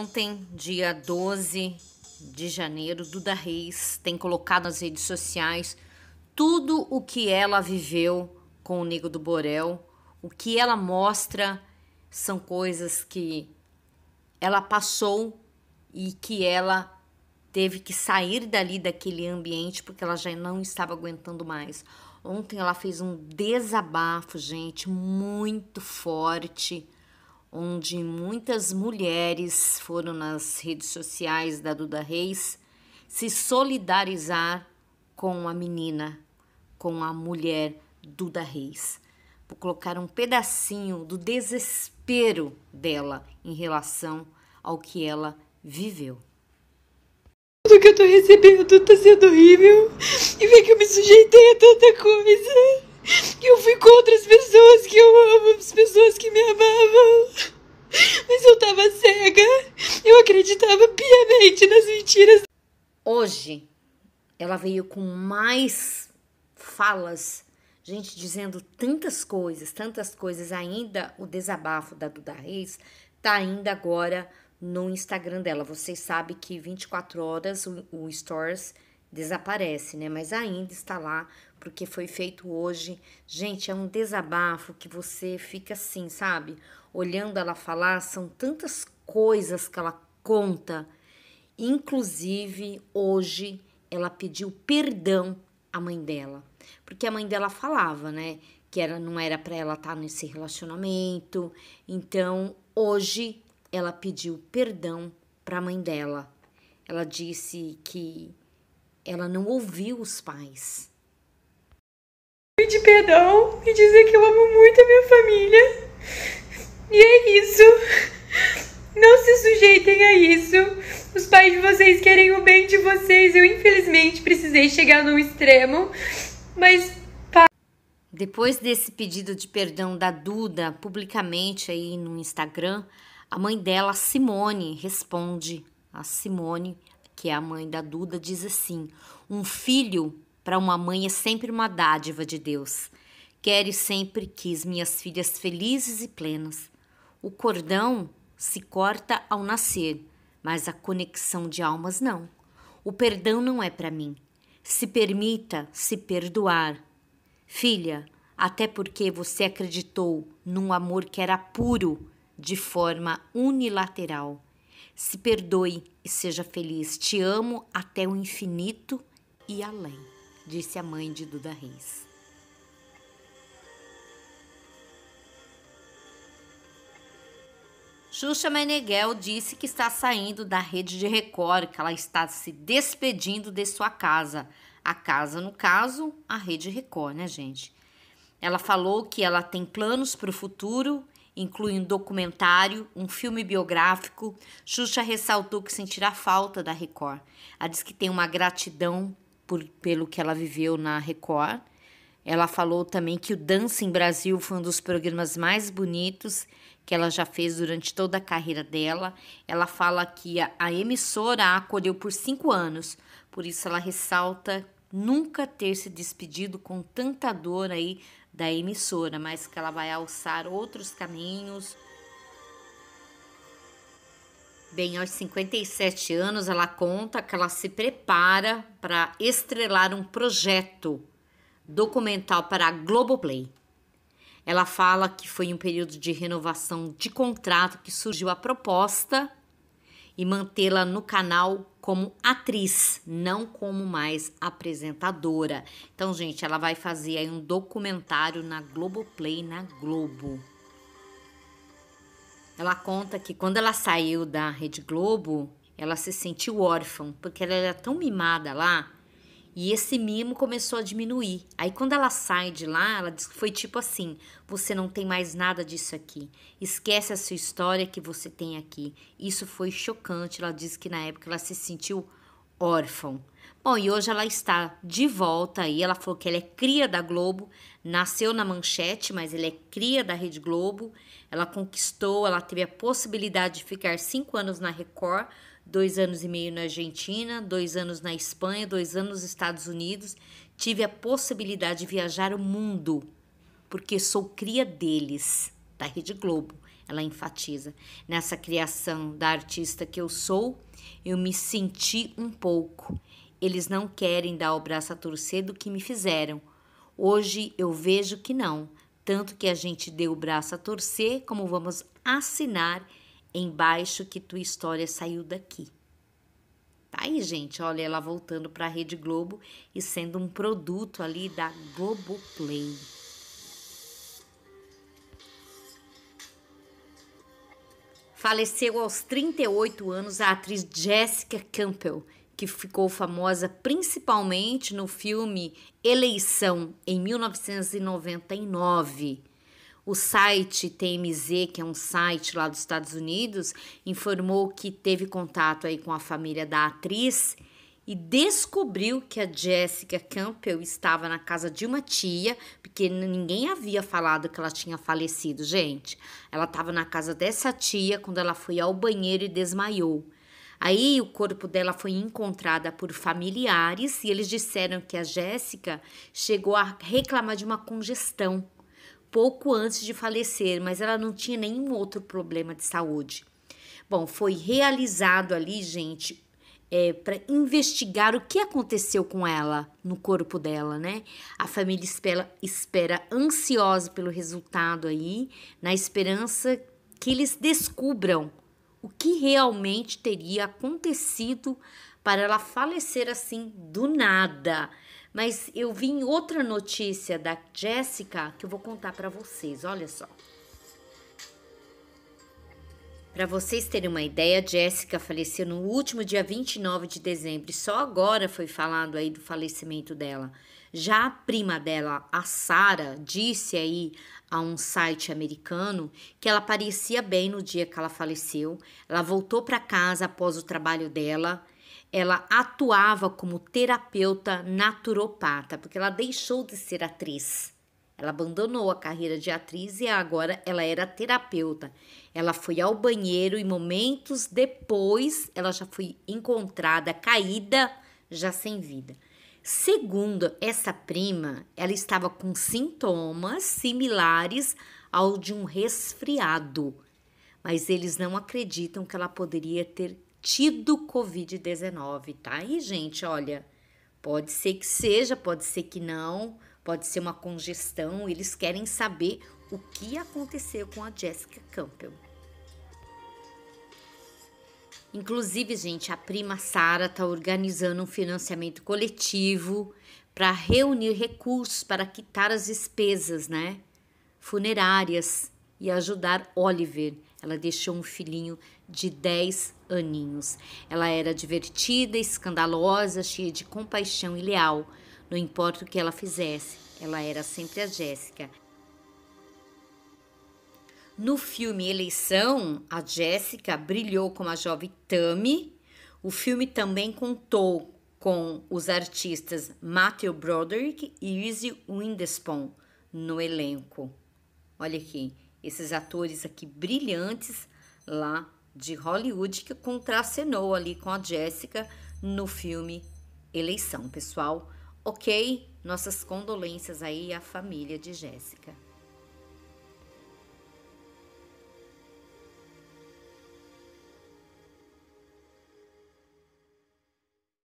Ontem, dia 12 de janeiro, Duda Reis tem colocado nas redes sociais tudo o que ela viveu com o Nego do Borel. O que ela mostra são coisas que ela passou e que ela teve que sair dali daquele ambiente porque ela já não estava aguentando mais. Ontem ela fez um desabafo, gente, muito forte onde muitas mulheres foram nas redes sociais da Duda Reis se solidarizar com a menina, com a mulher Duda Reis. Vou colocar um pedacinho do desespero dela em relação ao que ela viveu. Tudo que eu tô recebendo tá sendo horrível. E ver que eu me sujeitei a tanta coisa. Que eu fui contra as pessoas que eu amo, as pessoas que me amavam mas eu estava cega. Eu acreditava piamente nas mentiras. Hoje, ela veio com mais falas, gente dizendo tantas coisas, tantas coisas. Ainda o desabafo da Duda Reis tá ainda agora no Instagram dela. Vocês sabem que 24 horas o, o Stories desaparece, né? Mas ainda está lá porque foi feito hoje. Gente, é um desabafo que você fica assim, sabe? olhando ela falar, são tantas coisas que ela conta. Inclusive, hoje ela pediu perdão à mãe dela, porque a mãe dela falava, né, que era, não era para ela estar tá nesse relacionamento. Então, hoje ela pediu perdão para a mãe dela. Ela disse que ela não ouviu os pais. Pedir perdão e dizer que eu amo muito a minha família e é isso. Não se sujeitem a isso. Os pais de vocês querem o bem de vocês. Eu, infelizmente, precisei chegar num extremo, mas. Depois desse pedido de perdão da Duda publicamente aí no Instagram, a mãe dela, Simone, responde. A Simone, que é a mãe da Duda, diz assim: Um filho para uma mãe é sempre uma dádiva de Deus. Quero e sempre quis minhas filhas felizes e plenas. O cordão se corta ao nascer, mas a conexão de almas não. O perdão não é para mim. Se permita se perdoar. Filha, até porque você acreditou num amor que era puro de forma unilateral. Se perdoe e seja feliz. Te amo até o infinito e além, disse a mãe de Duda Reis. Xuxa Meneghel disse que está saindo da rede de Record, que ela está se despedindo de sua casa. A casa, no caso, a rede Record, né, gente? Ela falou que ela tem planos para o futuro, incluindo um documentário, um filme biográfico. Xuxa ressaltou que sentirá falta da Record. Ela diz que tem uma gratidão por, pelo que ela viveu na Record ela falou também que o Dança em Brasil foi um dos programas mais bonitos que ela já fez durante toda a carreira dela. Ela fala que a, a emissora a acolheu por cinco anos, por isso ela ressalta nunca ter se despedido com tanta dor aí da emissora, mas que ela vai alçar outros caminhos. Bem, aos 57 anos, ela conta que ela se prepara para estrelar um projeto documental para a Globoplay. Ela fala que foi em um período de renovação de contrato que surgiu a proposta e mantê-la no canal como atriz, não como mais apresentadora. Então, gente, ela vai fazer aí um documentário na Globoplay, na Globo. Ela conta que quando ela saiu da Rede Globo, ela se sentiu órfã, porque ela era tão mimada lá e esse mimo começou a diminuir. Aí quando ela sai de lá, ela foi tipo assim: você não tem mais nada disso aqui. Esquece a sua história que você tem aqui. Isso foi chocante. Ela disse que na época ela se sentiu órfã. Bom, e hoje ela está de volta aí. Ela falou que ela é cria da Globo, nasceu na Manchete, mas ela é cria da Rede Globo. Ela conquistou, ela teve a possibilidade de ficar cinco anos na Record dois anos e meio na Argentina, dois anos na Espanha, dois anos nos Estados Unidos. Tive a possibilidade de viajar o mundo, porque sou cria deles, da Rede Globo. Ela enfatiza. Nessa criação da artista que eu sou, eu me senti um pouco. Eles não querem dar o braço a torcer do que me fizeram. Hoje eu vejo que não, tanto que a gente deu o braço a torcer, como vamos assinar Embaixo que tua história saiu daqui. Tá aí, gente, olha ela voltando para a Rede Globo e sendo um produto ali da Globoplay. Faleceu aos 38 anos a atriz Jessica Campbell, que ficou famosa principalmente no filme Eleição, em 1999. O site TMZ, que é um site lá dos Estados Unidos, informou que teve contato aí com a família da atriz e descobriu que a Jessica Campbell estava na casa de uma tia, porque ninguém havia falado que ela tinha falecido, gente. Ela estava na casa dessa tia quando ela foi ao banheiro e desmaiou. Aí o corpo dela foi encontrada por familiares e eles disseram que a Jéssica chegou a reclamar de uma congestão pouco antes de falecer, mas ela não tinha nenhum outro problema de saúde. Bom, foi realizado ali, gente, é, para investigar o que aconteceu com ela no corpo dela, né? A família espera, espera ansiosa pelo resultado aí, na esperança que eles descubram o que realmente teria acontecido para ela falecer assim do nada. Mas eu vi em outra notícia da Jéssica que eu vou contar para vocês, olha só. Para vocês terem uma ideia, Jéssica faleceu no último dia 29 de dezembro, só agora foi falado aí do falecimento dela. Já a prima dela, a Sara, disse aí a um site americano que ela parecia bem no dia que ela faleceu. Ela voltou para casa após o trabalho dela ela atuava como terapeuta naturopata, porque ela deixou de ser atriz. Ela abandonou a carreira de atriz e agora ela era terapeuta. Ela foi ao banheiro e momentos depois ela já foi encontrada caída, já sem vida. Segundo essa prima, ela estava com sintomas similares ao de um resfriado, mas eles não acreditam que ela poderia ter tido Covid-19, tá? E, gente, olha, pode ser que seja, pode ser que não, pode ser uma congestão, eles querem saber o que aconteceu com a Jessica Campbell. Inclusive, gente, a prima Sara está organizando um financiamento coletivo para reunir recursos para quitar as despesas, né? Funerárias e ajudar Oliver, ela deixou um filhinho de 10 aninhos. Ela era divertida, escandalosa, cheia de compaixão e leal. Não importa o que ela fizesse, ela era sempre a Jéssica. No filme Eleição, a Jéssica brilhou como a jovem Tammy. O filme também contou com os artistas Matthew Broderick e Izzy Windespon no elenco. Olha aqui, esses atores aqui brilhantes lá de Hollywood que contracenou ali com a Jéssica no filme Eleição, pessoal. OK? Nossas condolências aí à família de Jéssica.